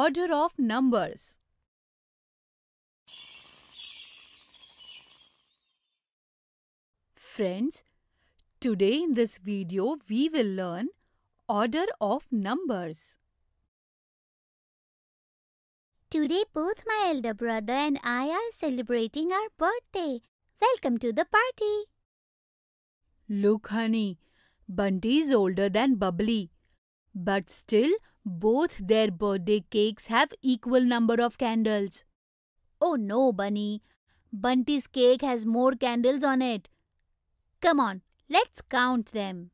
Order of numbers. Friends, today in this video we will learn order of numbers. Today both my elder brother and I are celebrating our birthday. Welcome to the party. Look honey, Bunty is older than Bubbly. But still both their birthday cakes have equal number of candles. Oh no, Bunny. Bunty's cake has more candles on it. Come on, let's count them.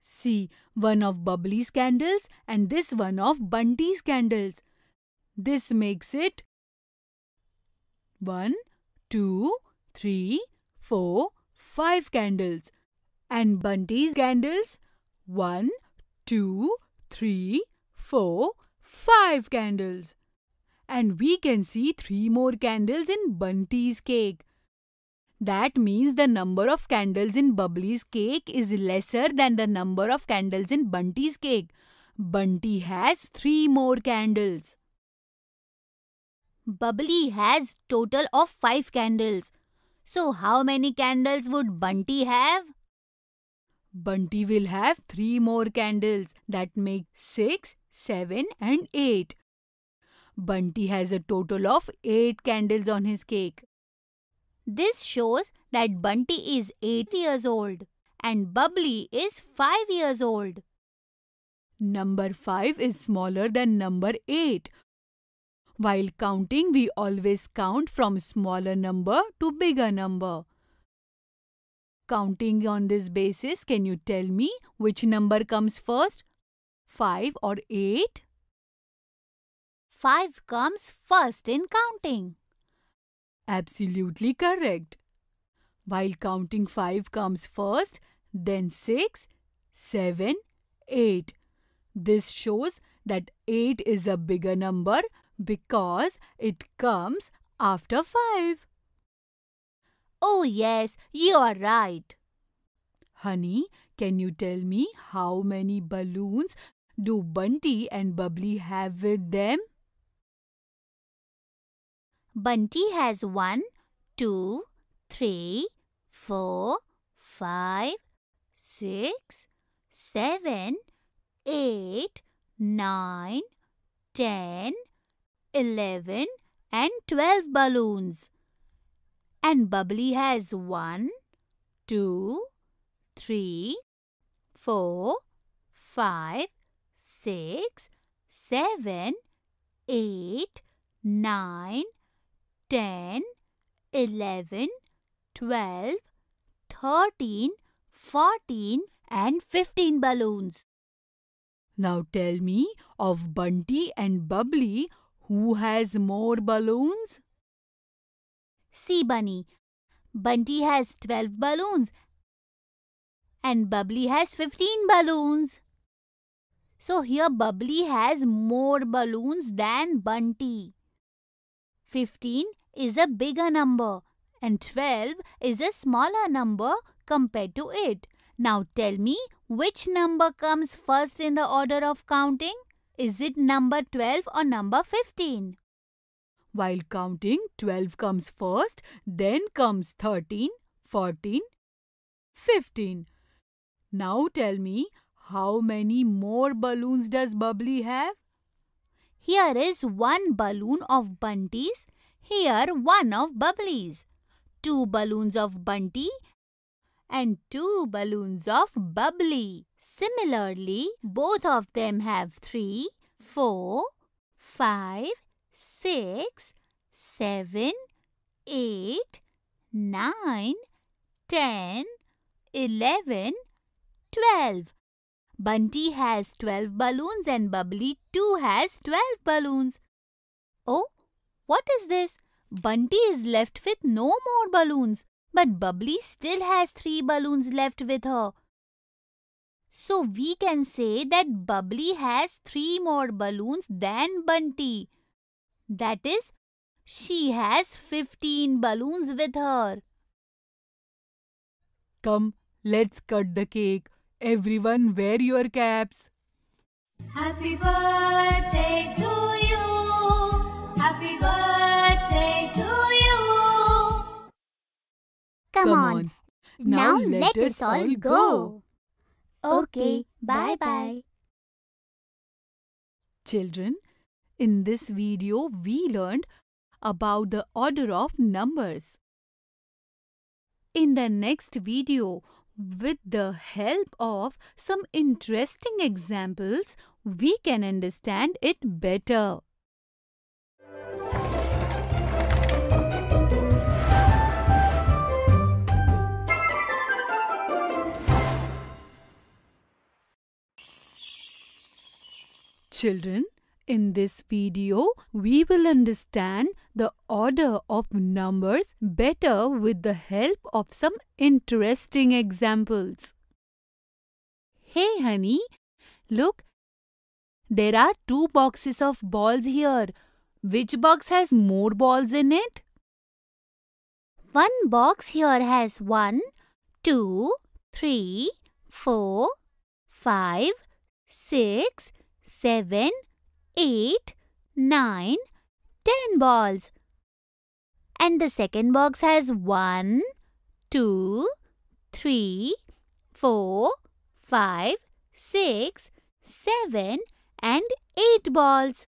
See, one of Bubbly's candles and this one of Bunty's candles. This makes it one, two, three, four, five candles. And Bunty's candles one, two, three, four, five candles. And we can see three more candles in Bunty's cake. That means the number of candles in Bubbly's cake is lesser than the number of candles in Bunty's cake. Bunty has three more candles. Bubbly has total of five candles. So how many candles would Bunty have? Bunty will have three more candles that make six, seven, and eight. Bunty has a total of eight candles on his cake. This shows that Bunty is eight years old and Bubbly is five years old. Number five is smaller than number eight. While counting, we always count from smaller number to bigger number. Counting on this basis, can you tell me which number comes first? 5 or 8? 5 comes first in counting. Absolutely correct. While counting 5 comes first, then 6, 7, 8. This shows that 8 is a bigger number because it comes after 5. Oh, yes, you are right. Honey, can you tell me how many balloons do Bunty and Bubbly have with them? Bunty has one, two, three, four, five, six, seven, eight, nine, ten, eleven, and 12 balloons. And Bubbly has one, two, three, four, five, six, seven, eight, nine, ten, eleven, twelve, thirteen, fourteen, and 15 balloons. Now tell me of Bunty and Bubbly, who has more balloons? See Bunny, Bunty has 12 balloons and Bubbly has 15 balloons. So here Bubbly has more balloons than Bunty. 15 is a bigger number and 12 is a smaller number compared to it. Now tell me which number comes first in the order of counting? Is it number 12 or number 15? While counting, 12 comes first, then comes 13, 14, 15. Now tell me, how many more balloons does Bubbly have? Here is one balloon of Bunty's, here one of Bubbly's, two balloons of Bunty and two balloons of Bubbly. Similarly, both of them have three, four, five, six, seven, eight, nine, ten, eleven, twelve. Bunty has 12 balloons and Bubbly too has 12 balloons. Oh, what is this? Bunty is left with no more balloons, but Bubbly still has 3 balloons left with her. So we can say that Bubbly has 3 more balloons than Bunty. That is, she has 15 balloons with her. Come, let's cut the cake. Everyone wear your caps. Happy birthday to you. Happy birthday to you. Come, Come on. on. Now, now let, let us all go. go. Okay, bye-bye. Children, in this video we learned about the order of numbers. In the next video, with the help of some interesting examples, we can understand it better. Children, in this video, we will understand the order of numbers better with the help of some interesting examples. Hey honey, look, there are two boxes of balls here. Which box has more balls in it? One box here has one, two, three, four, five, six, seven eight, nine, ten balls. And the second box has one, two, three, four, five, six, seven, and 8 balls.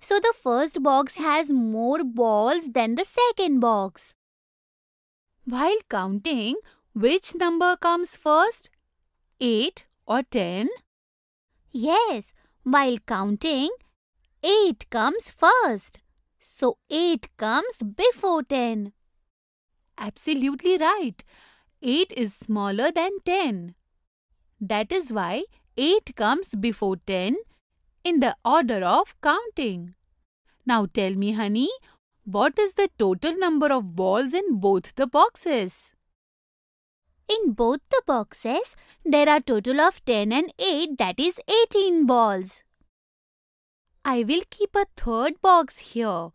So the first box has more balls than the second box. While counting, which number comes first? 8 or 10? Yes, while counting 8 comes first. So 8 comes before 10. Absolutely right. 8 is smaller than 10. That is why 8 comes before 10 in the order of counting. Now tell me honey, what is the total number of balls in both the boxes? In both the boxes, there are total of 10 and 8 that is 18 balls. I will keep a third box here.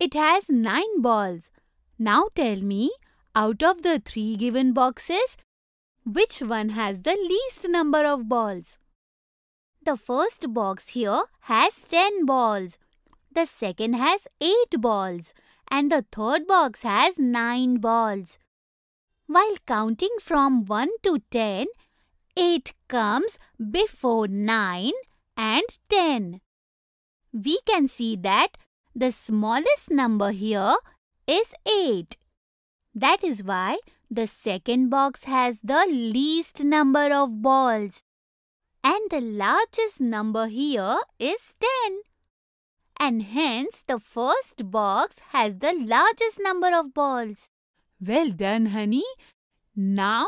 It has 9 balls. Now tell me, out of the 3 given boxes, which one has the least number of balls? The first box here has 10 balls. The second has 8 balls. And the third box has 9 balls. While counting from 1 to 10, it comes before 9 and 10. We can see that the smallest number here is 8. That is why the second box has the least number of balls. And the largest number here is 10. And hence the first box has the largest number of balls. Well done, honey. Now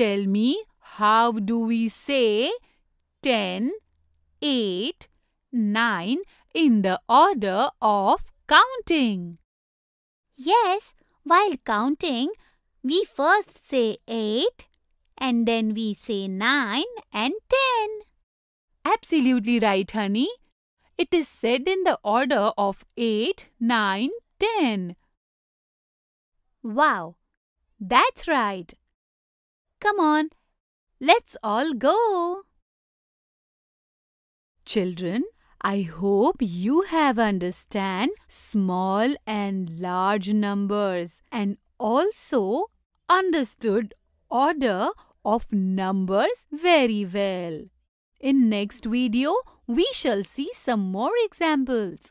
tell me how do we say 10, 8, 9 in the order of counting? Yes, while counting, we first say 8 and then we say 9 and 10. Absolutely right, honey. It is said in the order of 8, 9, 10. Wow, that's right. Come on, let's all go. Children, I hope you have understand small and large numbers and also understood order of numbers very well. In next video, we shall see some more examples.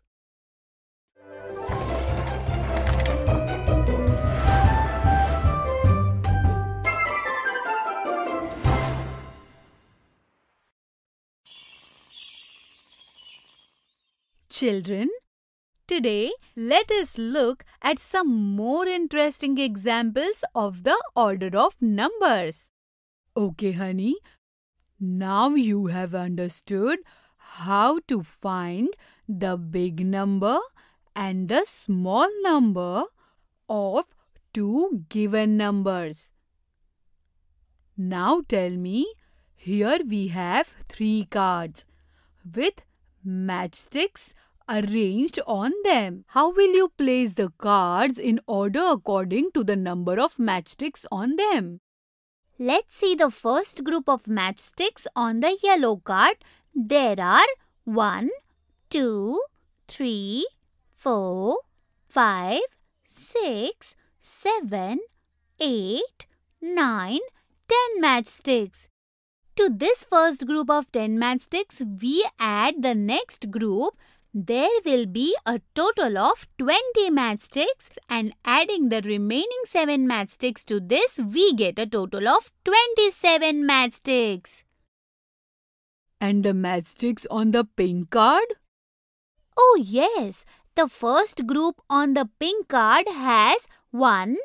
Children, today let us look at some more interesting examples of the order of numbers. Okay, honey. Now you have understood how to find the big number and the small number of two given numbers. Now tell me, here we have three cards with matchsticks arranged on them. How will you place the cards in order according to the number of matchsticks on them? Let's see the first group of matchsticks on the yellow card. There are 1, 2, 3, 4, 5, 6, 7, 8, 9, 10 matchsticks. To this first group of 10 matchsticks, we add the next group there will be a total of 20 matchsticks and adding the remaining 7 matchsticks to this we get a total of 27 matchsticks. And the matchsticks on the pink card? Oh yes, the first group on the pink card has 1,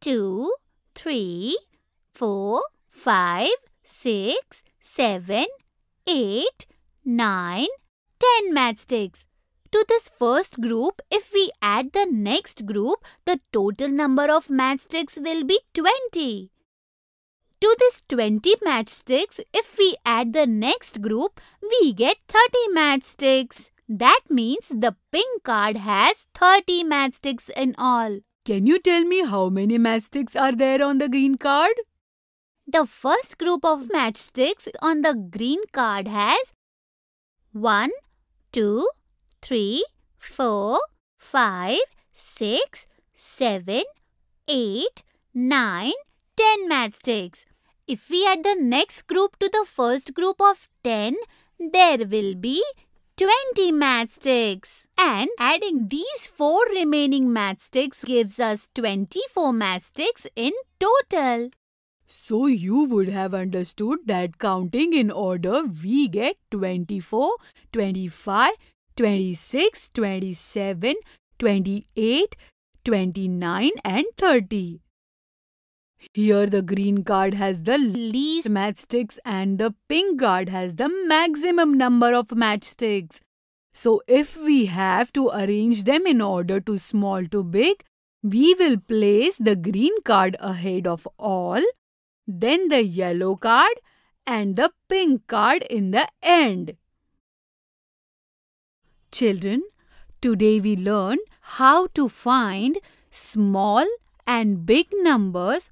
2, 3, 4, 5, 6, 7, 8, 9, 10 matchsticks to this first group, if we add the next group, the total number of matchsticks will be 20. To this 20 matchsticks, if we add the next group, we get 30 matchsticks. That means the pink card has 30 matchsticks in all. Can you tell me how many matchsticks are there on the green card? The first group of matchsticks on the green card has 1, 2, three, four, five, six, seven, eight, nine, ten matchsticks. If we add the next group to the first group of 10, there will be 20 matchsticks. And adding these 4 remaining matchsticks gives us 24 matchsticks in total. So you would have understood that counting in order we get 24, 25, 26, 27, 28, 29 and 30. Here the green card has the least matchsticks and the pink card has the maximum number of matchsticks. So if we have to arrange them in order to small to big, we will place the green card ahead of all, then the yellow card and the pink card in the end. Children, today we learn how to find small and big numbers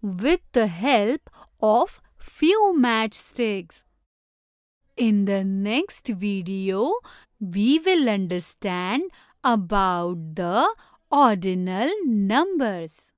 with the help of few matchsticks. In the next video, we will understand about the ordinal numbers.